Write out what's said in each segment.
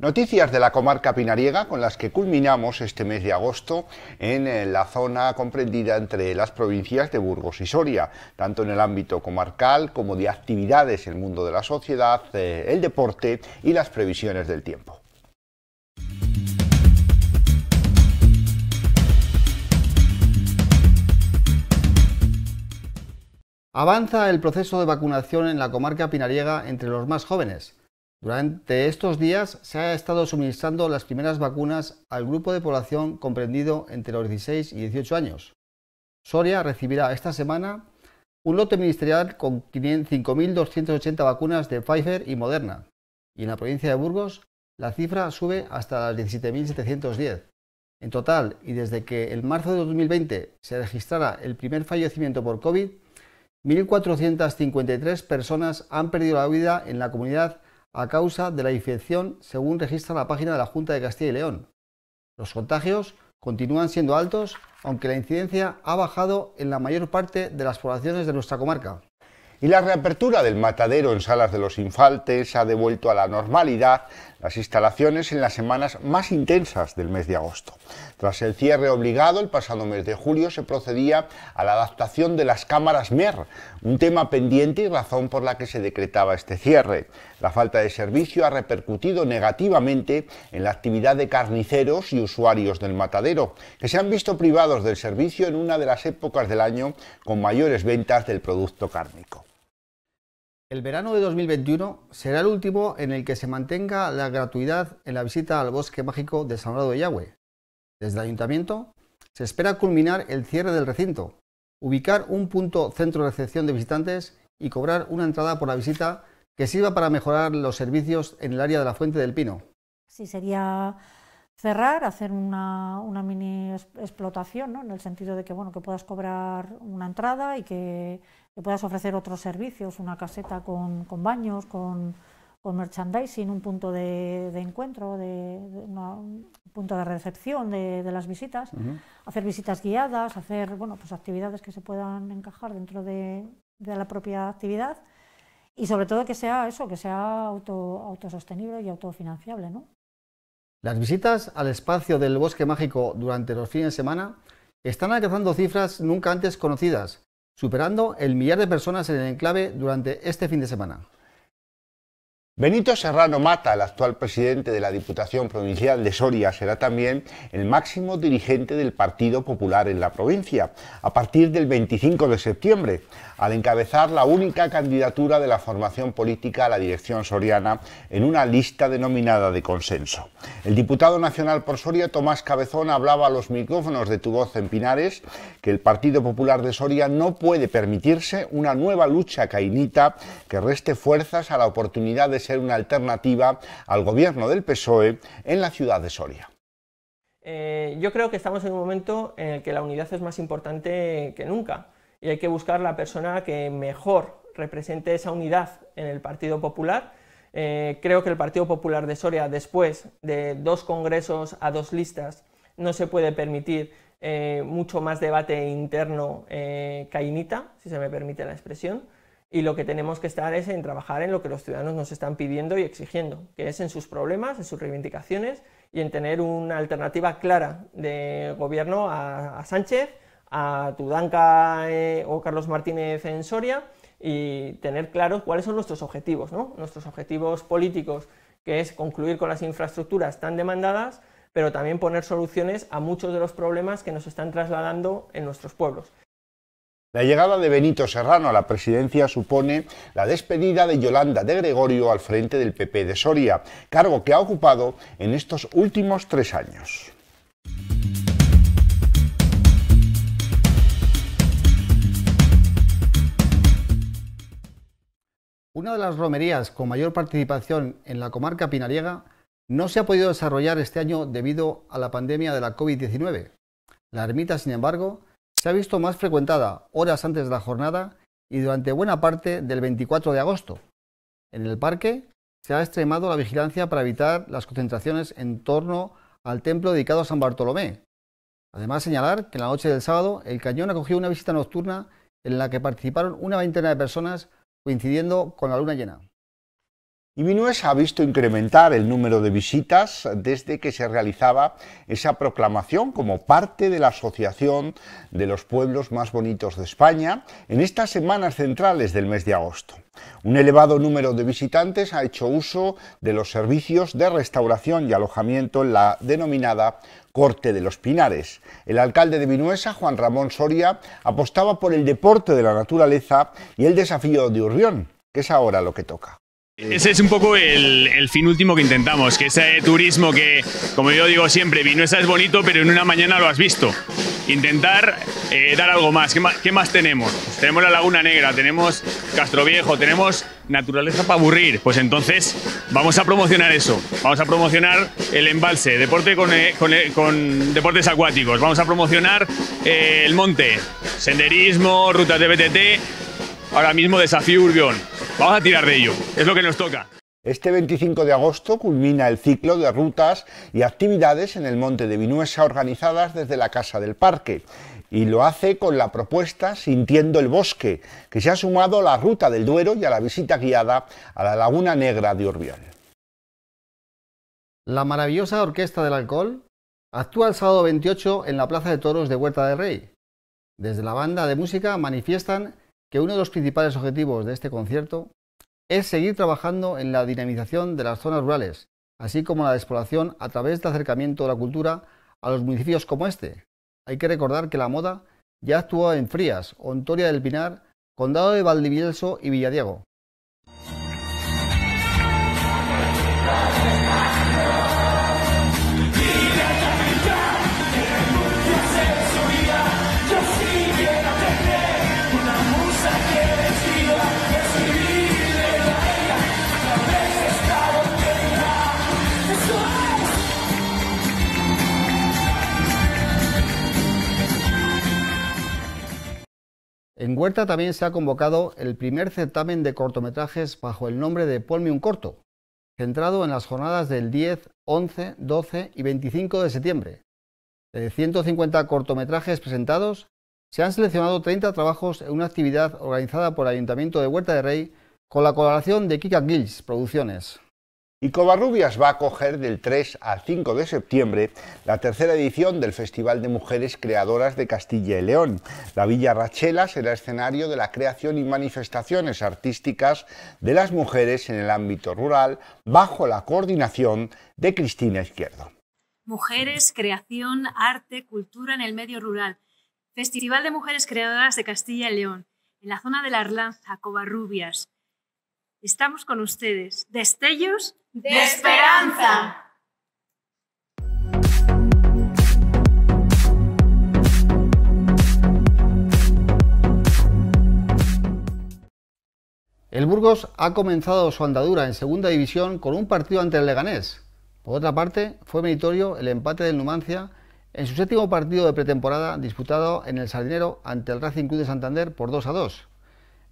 Noticias de la comarca pinariega con las que culminamos este mes de agosto en eh, la zona comprendida entre las provincias de Burgos y Soria, tanto en el ámbito comarcal como de actividades, el mundo de la sociedad, eh, el deporte y las previsiones del tiempo. Avanza el proceso de vacunación en la comarca pinariega entre los más jóvenes. Durante estos días se ha estado suministrando las primeras vacunas al grupo de población comprendido entre los 16 y 18 años. Soria recibirá esta semana un lote ministerial con 5.280 vacunas de Pfizer y Moderna. Y en la provincia de Burgos la cifra sube hasta las 17.710. En total, y desde que en marzo de 2020 se registrara el primer fallecimiento por COVID, 1.453 personas han perdido la vida en la comunidad a causa de la infección, según registra la página de la Junta de Castilla y León. Los contagios continúan siendo altos, aunque la incidencia ha bajado en la mayor parte de las poblaciones de nuestra comarca y la reapertura del matadero en Salas de los Infantes ha devuelto a la normalidad las instalaciones en las semanas más intensas del mes de agosto. Tras el cierre obligado el pasado mes de julio se procedía a la adaptación de las cámaras MER, un tema pendiente y razón por la que se decretaba este cierre. La falta de servicio ha repercutido negativamente en la actividad de carniceros y usuarios del matadero, que se han visto privados del servicio en una de las épocas del año con mayores ventas del producto cárnico. El verano de 2021 será el último en el que se mantenga la gratuidad en la visita al Bosque Mágico de San Salvador de Yahweh. Desde el Ayuntamiento se espera culminar el cierre del recinto, ubicar un punto centro de recepción de visitantes y cobrar una entrada por la visita que sirva para mejorar los servicios en el área de la Fuente del Pino. Sí, sería cerrar, hacer una, una mini explotación, ¿no? en el sentido de que, bueno, que puedas cobrar una entrada y que, puedas ofrecer otros servicios, una caseta con, con baños, con, con, merchandising, un punto de, encuentro, de, un punto de recepción de, las visitas, hacer visitas guiadas, hacer bueno, pues actividades que se puedan encajar dentro de, la propia actividad y sobre todo que sea eso, que sea auto, autosostenible y autofinanciable. ¿no? Las visitas al espacio del bosque mágico durante los fines de semana están alcanzando cifras nunca antes conocidas, superando el millar de personas en el enclave durante este fin de semana. Benito Serrano Mata, el actual presidente de la Diputación Provincial de Soria, será también el máximo dirigente del Partido Popular en la provincia, a partir del 25 de septiembre, al encabezar la única candidatura de la formación política a la dirección soriana en una lista denominada de consenso. El diputado nacional por Soria, Tomás Cabezón, hablaba a los micrófonos de Tu Voz en Pinares que el Partido Popular de Soria no puede permitirse una nueva lucha cainita que reste fuerzas a la oportunidad de ser una alternativa al gobierno del PSOE en la ciudad de Soria. Eh, yo creo que estamos en un momento en el que la unidad es más importante que nunca y hay que buscar la persona que mejor represente esa unidad en el Partido Popular. Eh, creo que el Partido Popular de Soria, después de dos congresos a dos listas, no se puede permitir eh, mucho más debate interno eh, cainita, si se me permite la expresión y lo que tenemos que estar es en trabajar en lo que los ciudadanos nos están pidiendo y exigiendo, que es en sus problemas, en sus reivindicaciones y en tener una alternativa clara de gobierno a, Sánchez, a Tudanca eh, o Carlos Martínez en Soria y tener claros cuáles son nuestros objetivos, ¿no? nuestros objetivos políticos, que es concluir con las infraestructuras tan demandadas, pero también poner soluciones a muchos de los problemas que nos están trasladando en nuestros pueblos. La llegada de Benito Serrano a la presidencia supone la despedida de Yolanda de Gregorio al frente del PP de Soria, cargo que ha ocupado en estos últimos tres años. Una de las romerías con mayor participación en la comarca pinariega no se ha podido desarrollar este año debido a la pandemia de la COVID-19. La ermita, sin embargo, se ha visto más frecuentada horas antes de la jornada y durante buena parte del 24 de agosto. En el parque se ha extremado la vigilancia para evitar las concentraciones en torno al templo dedicado a San Bartolomé. Además, señalar que en la noche del sábado el cañón acogió una visita nocturna en la que participaron una veintena de personas coincidiendo con la luna llena. Y Vinuesa ha visto incrementar el número de visitas desde que se realizaba esa proclamación como parte de la Asociación de los Pueblos Más Bonitos de España en estas semanas centrales del mes de agosto. Un elevado número de visitantes ha hecho uso de los servicios de restauración y alojamiento en la denominada Corte de los Pinares. El alcalde de Vinuesa, Juan Ramón Soria, apostaba por el deporte de la naturaleza y el desafío de Urrión, que es ahora lo que toca. Ese es un poco el, fin último que intentamos, que ese turismo que, como yo digo siempre, esa es bonito, pero en una mañana lo has visto. Intentar eh, dar algo más. ¿Qué, más. tenemos? tenemos la Laguna Negra, tenemos Castroviejo, tenemos naturaleza para aburrir. Pues entonces vamos a promocionar eso. Vamos a promocionar el embalse, deporte con eh, eh, deportes acuáticos. Vamos a promocionar el monte, senderismo, rutas de BTT. Ahora mismo desafío Urbión Vamos a tirar de ello, es lo que nos toca. Este 25 de agosto culmina el ciclo de rutas y actividades en el Monte de Vinuesa organizadas desde la Casa del Parque y lo hace con la propuesta Sintiendo el Bosque, que se ha sumado a la Ruta del Duero y a la visita guiada a la Laguna Negra de Urbial. La maravillosa Orquesta del Alcohol actúa el sábado 28 en la Plaza de Toros de Huerta de Rey. Desde la banda de música manifiestan que uno de los principales objetivos de este concierto es seguir trabajando en la dinamización de las zonas rurales, así como la despoblación a través del acercamiento de la cultura a los municipios como este. Hay que recordar que la moda ya actuó en Frías, Ontoria del Pinar, Condado de Valdivielso y Villadiego, Huerta también se ha convocado el primer certamen de cortometrajes bajo el nombre de Ponme un corto, centrado en las jornadas del 10, 11, 12 y 25 de septiembre. De 150 cortometrajes presentados, se han seleccionado 30 trabajos en una actividad organizada por el Ayuntamiento de Huerta de Rey con la colaboración de Kika Gills Producciones. Y Covarrubias va a acoger del 3 al 5 de septiembre la tercera edición del Festival de Mujeres Creadoras de Castilla y León. La Villa Rachela será escenario de la creación y manifestaciones artísticas de las mujeres en el ámbito rural bajo la coordinación de Cristina Izquierdo. Mujeres, creación, arte, cultura en el medio rural. Festival de Mujeres Creadoras de Castilla y León, en la zona de la Arlanza, Covarrubias. Estamos con ustedes. Destellos de esperanza. El Burgos ha comenzado su andadura en segunda división con un partido ante el Leganés. Por otra parte, fue meritorio el empate del Numancia en su séptimo partido de pretemporada disputado en el Sardinero ante el Racing Club de Santander por 2 a 2.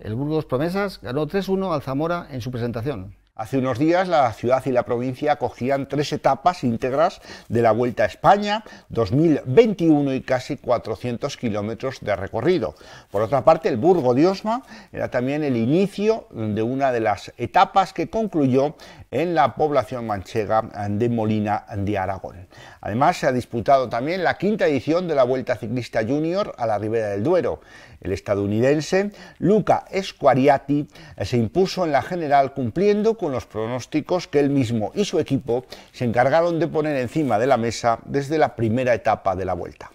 El Burgos Promesas ganó 3-1 al Zamora en su presentación. Hace unos días la ciudad y la provincia acogían tres etapas íntegras de la Vuelta a España, 2021 y casi 400 kilómetros de recorrido. Por otra parte, el Burgo de Osma era también el inicio de una de las etapas que concluyó en la población manchega de Molina de Aragón. Además, se ha disputado también la quinta edición de la Vuelta Ciclista Junior a la Ribera del Duero. El estadounidense Luca Squariati se impuso en la general cumpliendo con los pronósticos que él mismo y su equipo se encargaron de poner encima de la mesa desde la primera etapa de la vuelta.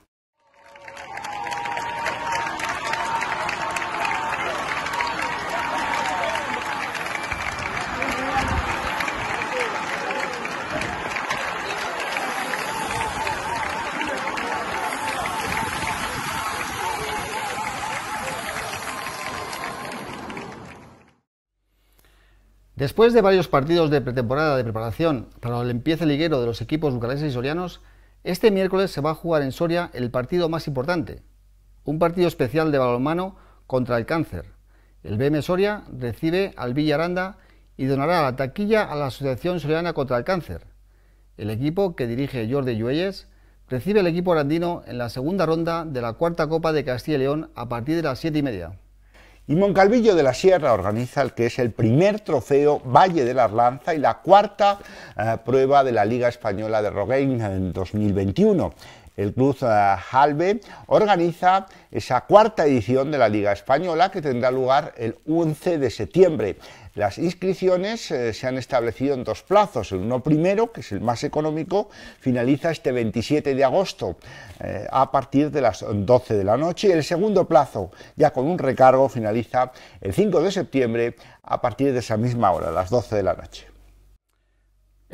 Después de varios partidos de pretemporada de preparación para el empiece liguero de los equipos bucaleses y sorianos, este miércoles se va a jugar en Soria el partido más importante, un partido especial de balonmano contra el cáncer. El BM Soria recibe al Villaranda y donará la taquilla a la Asociación Soriana contra el Cáncer. El equipo que dirige Jordi Lluelles recibe al equipo arandino en la segunda ronda de la cuarta Copa de Castilla y León a partir de las siete y media. Y Moncalvillo de la Sierra organiza el que es el primer trofeo Valle de la Arlanza y la cuarta eh, prueba de la Liga Española de Rogaine en 2021 el Club Halbe eh, organiza esa cuarta edición de la Liga Española que tendrá lugar el 11 de septiembre. Las inscripciones eh, se han establecido en dos plazos. El uno primero, que es el más económico, finaliza este 27 de agosto eh, a partir de las 12 de la noche. Y el segundo plazo, ya con un recargo, finaliza el 5 de septiembre a partir de esa misma hora, las 12 de la noche.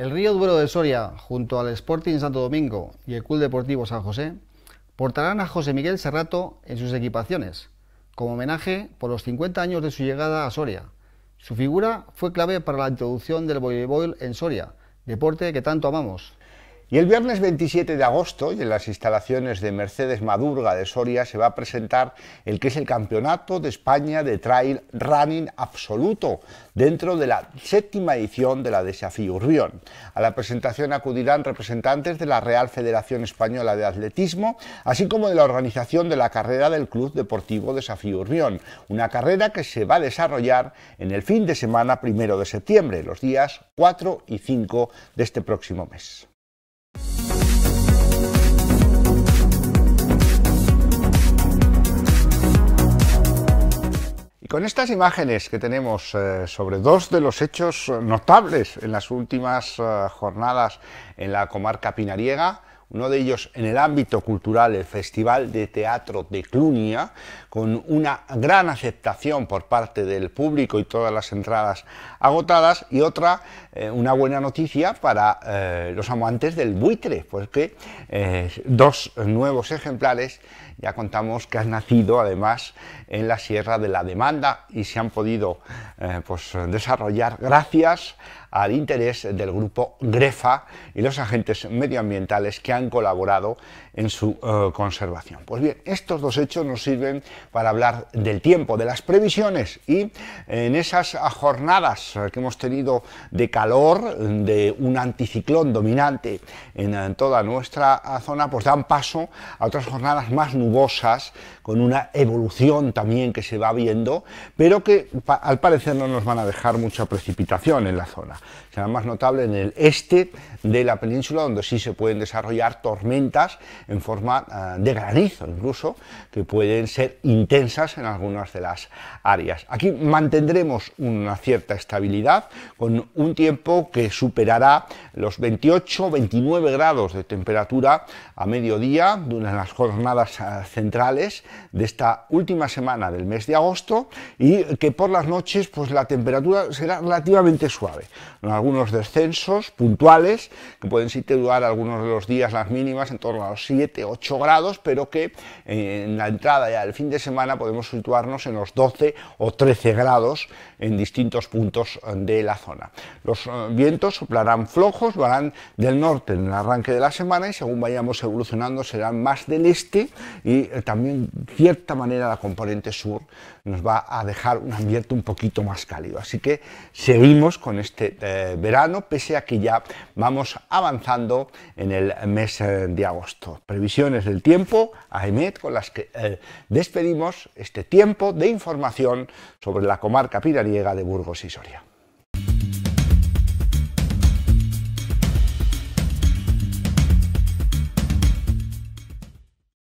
El Río Duero de Soria, junto al Sporting Santo Domingo y el Club Deportivo San José, portarán a José Miguel Serrato en sus equipaciones, como homenaje por los 50 años de su llegada a Soria. Su figura fue clave para la introducción del voleibol en Soria, deporte que tanto amamos. Y el viernes 27 de agosto, y en las instalaciones de Mercedes Madurga de Soria, se va a presentar el que es el Campeonato de España de Trail Running Absoluto, dentro de la séptima edición de la Desafío Urbión. A la presentación acudirán representantes de la Real Federación Española de Atletismo, así como de la organización de la carrera del Club Deportivo Desafío Urbión, una carrera que se va a desarrollar en el fin de semana primero de septiembre, los días 4 y 5 de este próximo mes. Con estas imágenes que tenemos eh, sobre dos de los hechos notables en las últimas eh, jornadas en la comarca pinariega, uno de ellos en el ámbito cultural, el Festival de Teatro de Clunia, con una gran aceptación por parte del público y todas las entradas agotadas, y otra, eh, una buena noticia para los amantes del buitre, porque dos nuevos ejemplares ya contamos que han nacido además en la Sierra de la Demanda y se han podido eh, pues, desarrollar gracias al interés del grupo Grefa y los agentes medioambientales que han colaborado en su eh, conservación. Pues bien, estos dos hechos nos sirven para hablar del tiempo, de las previsiones y eh, en esas jornadas eh, que hemos tenido de calor, de un anticiclón dominante en, toda nuestra zona, pues dan paso a otras jornadas más nubosas, con una evolución también que se va viendo, pero que al parecer no nos van a dejar mucha precipitación en la zona. Será más notable en el este de la península, donde sí se pueden desarrollar tormentas en forma eh, de granizo incluso, que pueden ser intensas en algunas de las áreas. Aquí mantendremos una cierta estabilidad con un tiempo que superará los 28-29 grados de temperatura a mediodía durante las jornadas eh, centrales de esta última semana del mes de agosto y que por las noches pues la temperatura será relativamente suave, con algunos descensos puntuales que pueden situar algunos de los días las mínimas en torno a los 7, 8 grados, pero que eh, en la entrada ya del fin de semana podemos situarnos en los 12 o 13 grados en distintos puntos de la zona. Los eh, vientos soplarán flojos, van del norte en el arranque de la semana y según vayamos evolucionando serán más del este y eh, también de cierta manera la componente sur nos va a dejar un ambiente un poquito más cálido. Así que seguimos con este verano, pese a que ya vamos avanzando en el mes de agosto previsiones del tiempo, AEMET, con las que eh, despedimos este tiempo de información sobre la comarca pirariega de Burgos y Soria.